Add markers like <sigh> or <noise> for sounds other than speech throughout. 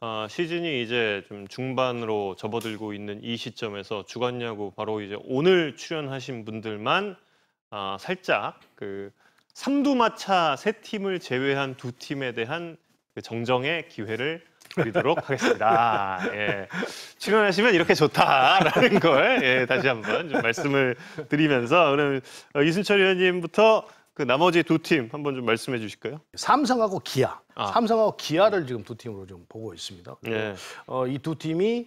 아, 시즌이 이제 좀 중반으로 접어들고 있는 이 시점에서 주간야구 바로 이제 오늘 출연하신 분들만 아, 살짝 그 삼두마차 세 팀을 제외한 두 팀에 대한 그 정정의 기회를 드리도록 하겠습니다. 예. 출연하시면 이렇게 좋다라는 걸 예, 다시 한번 좀 말씀을 드리면서 오늘 어, 이순철 위원님부터 그 나머지 두 팀 한번 좀 말씀해 주실까요? 삼성하고 기아. 아. 삼성하고 기아를 지금 두 팀으로 좀 보고 있습니다. 예. 어, 이두 팀이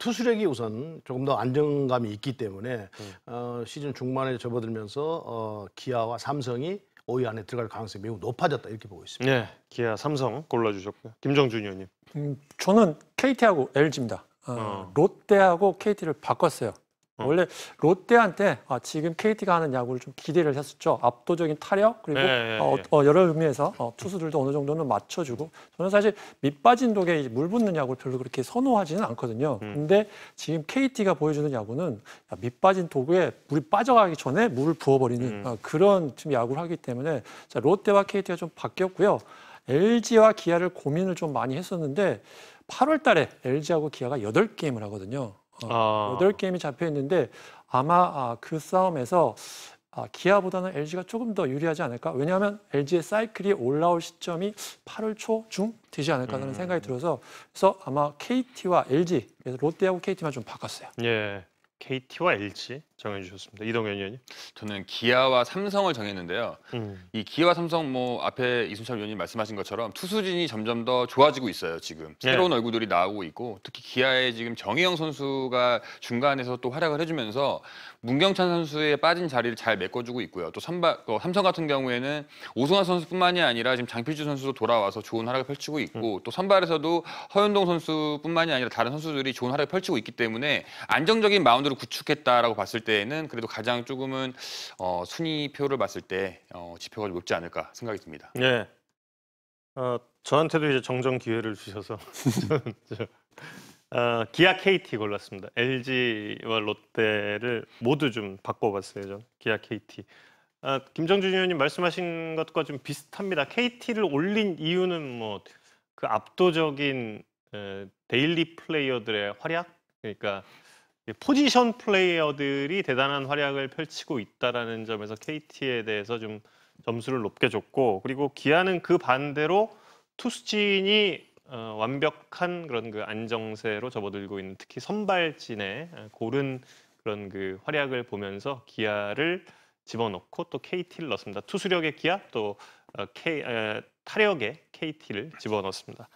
투수력이 우선 조금 더 안정감이 있기 때문에 음. 어, 시즌 중반에 접어들면서 어, 기아와 삼성이 5위 안에 들어갈 가능성이 매우 높아졌다 이렇게 보고 있습니다. 예. 기아, 삼성 골라주셨고요. 김정준 의원님. 음, 저는 KT하고 LG입니다. 어, 어, 롯데하고 KT를 바꿨어요. 어. 원래 롯데한테 아, 지금 KT가 하는 야구를 좀 기대를 했었죠. 압도적인 타력 그리고 네, 어, 네. 어, 여러 의미에서 어, 투수들도 어느 정도는 맞춰주고 저는 사실 밑빠진 독에 물 붓는 야구를 별로 그렇게 선호하지는 않거든요. 음. 근데 지금 KT가 보여주는 야구는 밑빠진 도구에 물이 빠져가기 전에 물을 부어버리는 음. 어, 그런 지금 야구를 하기 때문에 자, 롯데와 KT가 좀 바뀌었고요. LG와 기아를 고민을 좀 많이 했었는데 8월 달에 LG하고 기아가 8게임을 하거든요. 어, 아. 8게임이 잡혀 있는데 아마 아, 그 싸움에서 아, 기아보다는 LG가 조금 더 유리하지 않을까? 왜냐하면 LG의 사이클이 올라올 시점이 8월 초 중 되지 않을까 하는 음. 생각이 들어서 그래서 아마 KT와 LG, 그래서 롯데하고 KT만 좀 바꿨어요. 예. KT와 LG. 정해주셨습니다. 이동현 의원님. 저는 기아와 삼성을 정했는데요. 음. 이 기아와 삼성 뭐 앞에 이순철 의원님 말씀하신 것처럼 투수진이 점점 더 좋아지고 있어요. 지금 네. 새로운 얼굴들이 나오고 있고 특히 기아의 지금 정혜영 선수가 중간에서 또 활약을 해주면서 문경찬 선수의 빠진 자리를 잘 메꿔주고 있고요. 또 선박 또 어, 삼성 같은 경우에는 오승환 선수뿐만이 아니라 지금 장필주 선수도 돌아와서 좋은 활약을 펼치고 있고 음. 또 선발에서도 허윤동 선수뿐만이 아니라 다른 선수들이 좋은 활약을 펼치고 있기 때문에 안정적인 마운드를 구축했다라고 봤을 때. 때에는 그래도 가장 조금은 어, 순위표를 봤을 때 어, 지표가 높지 않을까 생각이 듭니다. 네. 어, 저한테도 이제 정정 기회를 주셔서 <laughs> 어, 기아 KT 골랐습니다. LG와 롯데를 모두 좀 바꿔봤어요. 전 기아 KT. 아, 김정준 의원님 말씀하신 것과 좀 비슷합니다. KT를 올린 이유는 뭐 그 압도적인 에, 데일리 플레이어들의 활약 그러니까 포지션 플레이어들이 대단한 활약을 펼치고 있다라는 점에서 KT에 대해서 좀 점수를 높게 줬고 그리고 기아는 그 반대로 투수진이 어, 완벽한 그런 그 안정세로 접어들고 있는 특히 선발진의 어, 고른 그런 그 활약을 보면서 기아를 집어넣고 또 KT를 넣습니다. 투수력의 기아 또 어, K, 에, 어, 타력의 KT를 집어넣습니다.